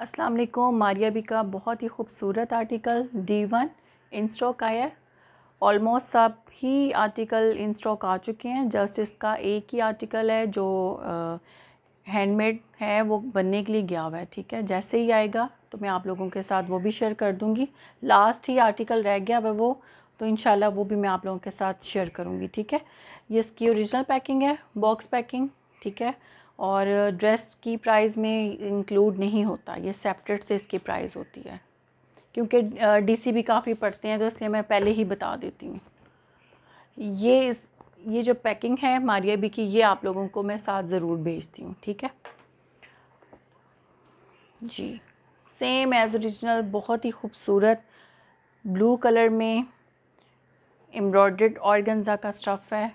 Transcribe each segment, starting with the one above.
अस्सलाम वालेकुम मारिया बी का बहुत ही खूबसूरत article D one in stock आया है ऑलमोस्ट सब ही आर्टिकल इन स्टॉक आ चुके हैं जस्ट इसका एक ही आर्टिकल है जो हैंडमेड है वो बनने के लिए गया हुआ है ठीक है जैसे ही आएगा तो मैं आप लोगों के साथ वो भी शेयर कर दूँगी लास्ट ही आर्टिकल रह गया वह वो तो इन वो भी मैं आप लोगों के साथ शेयर करूँगी ठीक है ये इसकी ओरिजिनल पैकिंग है बॉक्स पैकिंग ठीक है और ड्रेस की प्राइस में इंक्लूड नहीं होता ये सेपरेट से इसकी प्राइस होती है क्योंकि डीसी भी काफ़ी पड़ते हैं तो इसलिए मैं पहले ही बता देती हूँ ये इस ये जो पैकिंग है मारिया बी की ये आप लोगों को मैं साथ ज़रूर भेजती हूँ ठीक है जी सेम एज़ ओरिजिनल बहुत ही खूबसूरत ब्लू कलर में एम्ब्रॉयड ऑर्गेन्जा का स्टफ़ है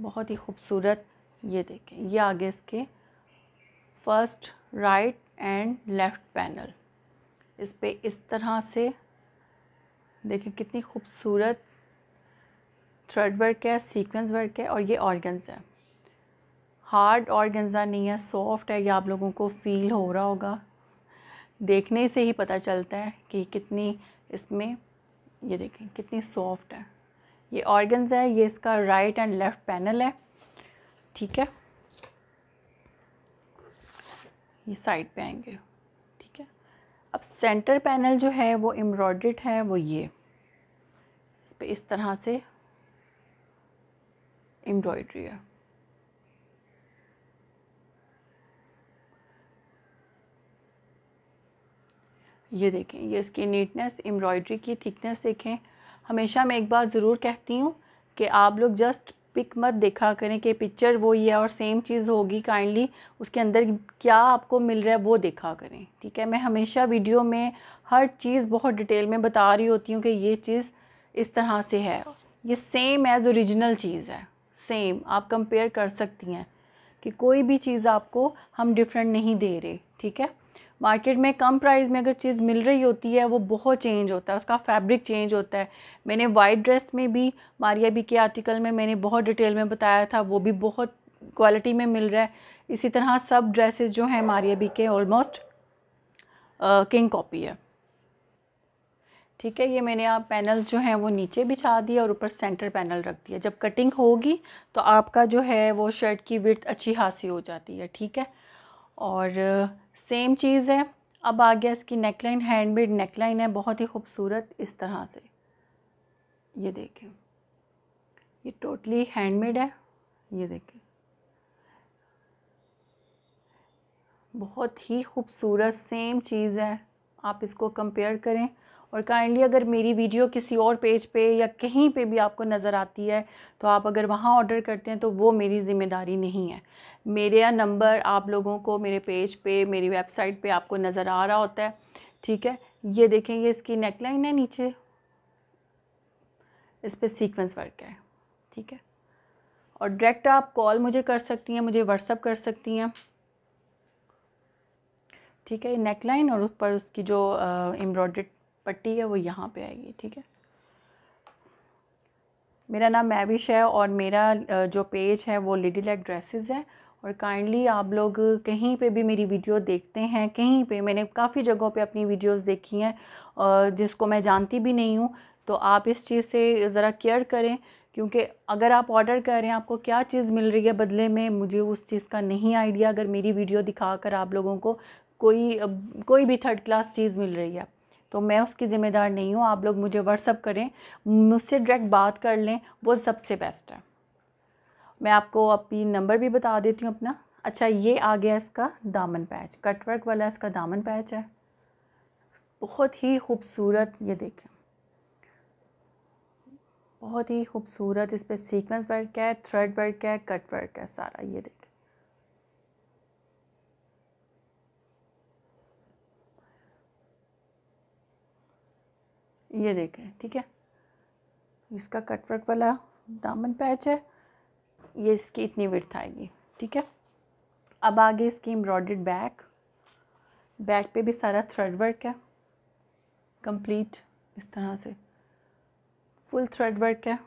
बहुत ही खूबसूरत ये देखें ये आगे इसके first right and left panel इस पर इस तरह से देखिए कितनी खूबसूरत थ्रेड वर्क है सीक्वेंस वर्क है और ये ऑर्गन्स है हार्ड ऑर्गन्ज़ा नहीं है सॉफ्ट है ये आप लोगों को फील हो रहा होगा देखने से ही पता चलता है कि कितनी इसमें ये देखें कितनी सॉफ्ट है ये ऑर्गन्स है ये इसका राइट एंड लेफ़्ट पैनल है ठीक है ये साइड पे आएंगे ठीक है अब सेंटर पैनल जो है वो एम्ब्रॉयड्रेड है वो ये इस पर इस तरह से एम्ब्रॉयड्री है ये देखें ये इसकी नीटनेस एम्ब्रॉयड्री की थिकनेस देखें हमेशा मैं एक बात ज़रूर कहती हूँ कि आप लोग जस्ट पिक मत देखा करें कि पिक्चर वो ही है और सेम चीज़ होगी काइंडली उसके अंदर क्या आपको मिल रहा है वो देखा करें ठीक है मैं हमेशा वीडियो में हर चीज़ बहुत डिटेल में बता रही होती हूँ कि ये चीज़ इस तरह से है ये सेम एज़ ओरिजिनल चीज़ है सेम आप कंपेयर कर सकती हैं कि कोई भी चीज़ आपको हम डिफरेंट नहीं दे रहे ठीक है मार्केट में कम प्राइस में अगर चीज़ मिल रही होती है वो बहुत चेंज होता है उसका फैब्रिक चेंज होता है मैंने वाइट ड्रेस में भी मारिया बी के आर्टिकल में मैंने बहुत डिटेल में बताया था वो भी बहुत क्वालिटी में मिल रहा है इसी तरह सब ड्रेसेस जो हैं मारिया बी के ऑलमोस्ट किंग कॉपी है ठीक है ये मैंने आप पैनल्स जो हैं वो नीचे बिछा दिए और ऊपर सेंटर पैनल रख दिया जब कटिंग होगी तो आपका जो है वो शर्ट की विर्थ अच्छी खासी हो जाती है ठीक है और सेम चीज़ है अब आ गया इसकी नेकलाइन हैंडमेड नेकलाइन है बहुत ही खूबसूरत इस तरह से ये देखें ये टोटली हैंडमेड है ये देखें बहुत ही खूबसूरत सेम चीज़ है आप इसको कंपेयर करें और काइंडली अगर मेरी वीडियो किसी और पेज पे या कहीं पे भी आपको नज़र आती है तो आप अगर वहाँ ऑर्डर करते हैं तो वो मेरी ज़िम्मेदारी नहीं है मेरा नंबर आप लोगों को मेरे पेज पे मेरी वेबसाइट पे आपको नज़र आ रहा होता है ठीक है ये देखें ये इसकी नेकलाइन है नीचे इस पर सीकवेंस वर्क है ठीक है और डायरेक्ट आप कॉल मुझे कर सकती हैं मुझे व्हाट्सअप कर सकती हैं ठीक है नेकलाइन और उस पर उसकी जो एम्ब्रॉयड पट्टी है वो यहाँ पे आएगी ठीक है मेरा नाम मैविश है और मेरा जो पेज है वो लेडी लैक ड्रेसेस है और काइंडली आप लोग कहीं पे भी मेरी वीडियो देखते हैं कहीं पे मैंने काफ़ी जगहों पे अपनी वीडियोस देखी हैं जिसको मैं जानती भी नहीं हूँ तो आप इस चीज़ से ज़रा केयर करें क्योंकि अगर आप ऑर्डर कर रहे हैं आपको क्या चीज़ मिल रही है बदले में मुझे उस चीज़ का नहीं आइडिया अगर मेरी वीडियो दिखा आप लोगों को कोई कोई भी थर्ड क्लास चीज़ मिल रही है तो मैं उसकी ज़िम्मेदार नहीं हूँ आप लोग मुझे व्हाट्सअप करें मुझसे डायरेक्ट बात कर लें वो सबसे बेस्ट है मैं आपको अपनी नंबर भी बता देती हूँ अपना अच्छा ये आ गया इसका दामन पैच कटवर्क वाला इसका दामन पैच है बहुत ही खूबसूरत ये देखें बहुत ही खूबसूरत इस पर सीकवेंस वर्क है थ्रेड वर्क है कट वर्क है सारा ये देखें ये देखें ठीक है इसका कटवर्क वाला दामन पैच है ये इसकी इतनी विर्थ आएगी ठीक है अब आगे इसकी एम्ब्रॉयड बैक बैक पे भी सारा थ्रेड वर्क है कंप्लीट इस तरह से फुल थ्रेड वर्क है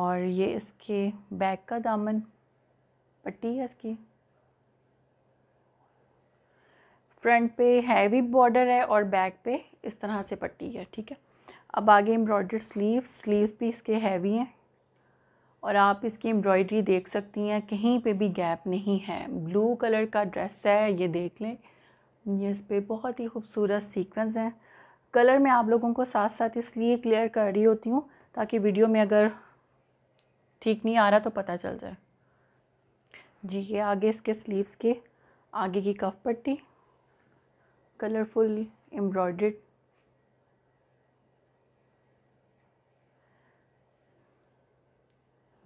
और ये इसके बैक का दामन पट्टी है इसकी फ्रंट पे हैवी बॉर्डर है और बैक पे इस तरह से पट्टी है ठीक है अब आगे एम्ब्रॉयडर स्लीव स्लीव्स भी इसके हैवी हैं और आप इसकी एम्ब्रॉयडरी देख सकती हैं कहीं पे भी गैप नहीं है ब्लू कलर का ड्रेस है ये देख लें ये इस पर बहुत ही खूबसूरत सीक्वेंस है कलर मैं आप लोगों को साथ साथ इसलिए क्लियर कर रही होती हूँ ताकि वीडियो में अगर ठीक नहीं आ रहा तो पता चल जाए जी ये आगे इसके स्लीव्स के आगे की कफ पट्टी कलरफुल एम्ब्रॉयड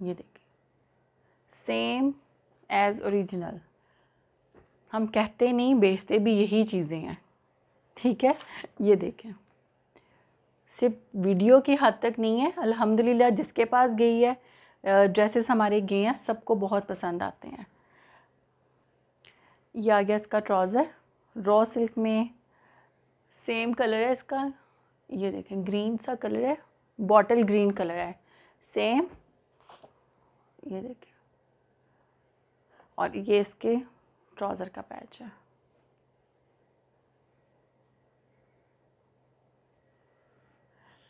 ये देखिए सेम एज ओरिजिनल हम कहते नहीं बेचते भी यही चीज़ें हैं ठीक है ये देखें सिर्फ वीडियो की हद तक नहीं है अल्हम्दुलिल्लाह जिसके पास गई है ड्रेसेस हमारे गए हैं सबको बहुत पसंद आते हैं ये आ गया इसका ट्राउज़र रॉ सिल्क में सेम कलर है इसका ये देखें ग्रीन सा कलर है बॉटल ग्रीन कलर है सेम ये देखें और ये इसके ट्राउज़र का पैच है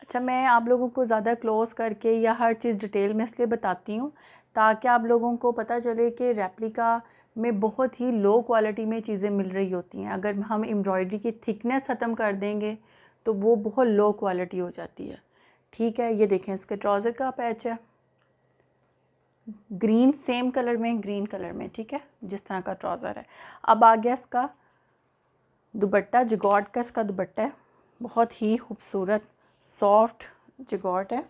अच्छा मैं आप लोगों को ज़्यादा क्लोज करके या हर चीज़ डिटेल में इसलिए बताती हूँ ताकि आप लोगों को पता चले कि रेप्लिका में बहुत ही लो क्वालिटी में चीज़ें मिल रही होती हैं अगर हम एम्ब्रॉयडरी की थिकनेस ख़त्म कर देंगे तो वो बहुत लो क्वालिटी हो जाती है ठीक है ये देखें इसके ट्राउज़र का पैच है ग्रीन सेम कलर में ग्रीन कलर में ठीक है जिस तरह का ट्राउज़र है अब आ गया इसका दुबट्टा जगॉट का इसका दुबट्टा है बहुत ही खूबसूरत सॉफ्ट जगॉट है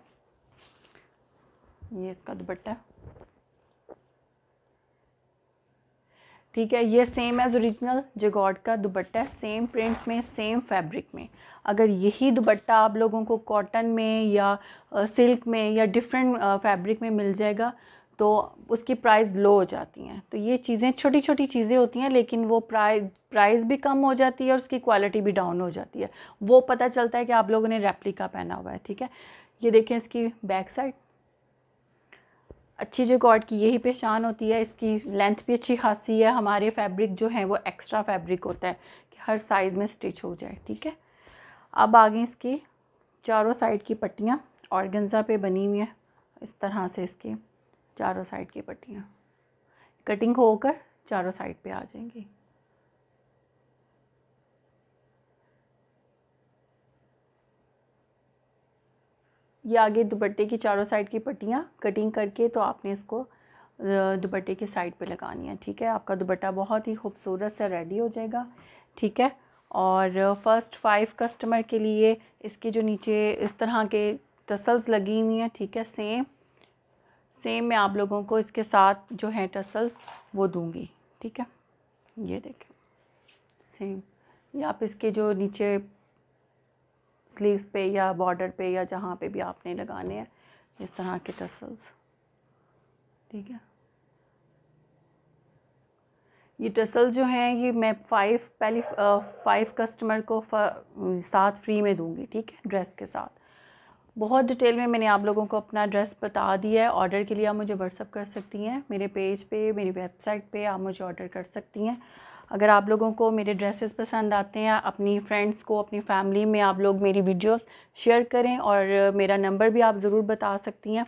ये इसका दुबट्टा है ठीक है ये सेम एज ओरिजिनल जगॉड का दुपट्टा है सेम प्रिंट में सेम फैब्रिक में अगर यही दुपट्टा आप लोगों को कॉटन में या सिल्क में या डिफरेंट फैब्रिक में मिल जाएगा तो उसकी प्राइस लो हो जाती हैं तो ये चीज़ें छोटी छोटी चीज़ें होती हैं लेकिन वो प्राइस प्राइस भी कम हो जाती है और उसकी क्वालिटी भी डाउन हो जाती है वो पता चलता है कि आप लोगों ने रेप्लिका पहना हुआ है ठीक है ये देखें इसकी बैक साइड अच्छी जो कॉर्ड की यही पहचान होती है इसकी लेंथ भी अच्छी खासी है हमारे फैब्रिक जो है वो एक्स्ट्रा फैब्रिक होता है कि हर साइज़ में स्टिच हो जाए ठीक है अब आगे इसकी चारों साइड की पट्टियाँ गंजा पे बनी हुई हैं इस तरह से इसकी चारों साइड की पट्टियाँ कटिंग होकर चारों साइड पे आ जाएंगी ये आगे दुपट्टे की चारों साइड की पट्टियाँ कटिंग करके तो आपने इसको दुपट्टे के साइड पे लगानी है ठीक है आपका दुपट्टा बहुत ही खूबसूरत सा रेडी हो जाएगा ठीक है और फर्स्ट फाइव कस्टमर के लिए इसके जो नीचे इस तरह के टसल्स लगी हुई हैं ठीक है सेम सेम मैं आप लोगों को इसके साथ जो है टसल्स वो दूंगी ठीक है ये देखें सेम ये आप इसके जो नीचे स्लीव्स पे या बॉर्डर पे या जहाँ पे भी आपने लगाने हैं इस तरह के टसल्स ठीक है ये टसल्स जो हैं ये मैं फाइव पहली फाइव कस्टमर को साथ फ्री में दूंगी ठीक है ड्रेस के साथ बहुत डिटेल में मैंने आप लोगों को अपना ड्रेस बता दिया है ऑर्डर के लिए आप मुझे व्हाट्सअप कर सकती हैं मेरे पेज पे मेरी वेबसाइट पे आप मुझे ऑर्डर कर सकती हैं अगर आप लोगों को मेरे ड्रेसेस पसंद आते हैं अपनी फ्रेंड्स को अपनी फैमिली में आप लोग मेरी वीडियोस शेयर करें और मेरा नंबर भी आप ज़रूर बता सकती हैं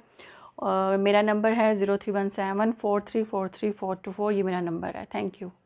और मेरा नंबर है zero three one seven four three four three four two four ये मेरा नंबर है थैंक यू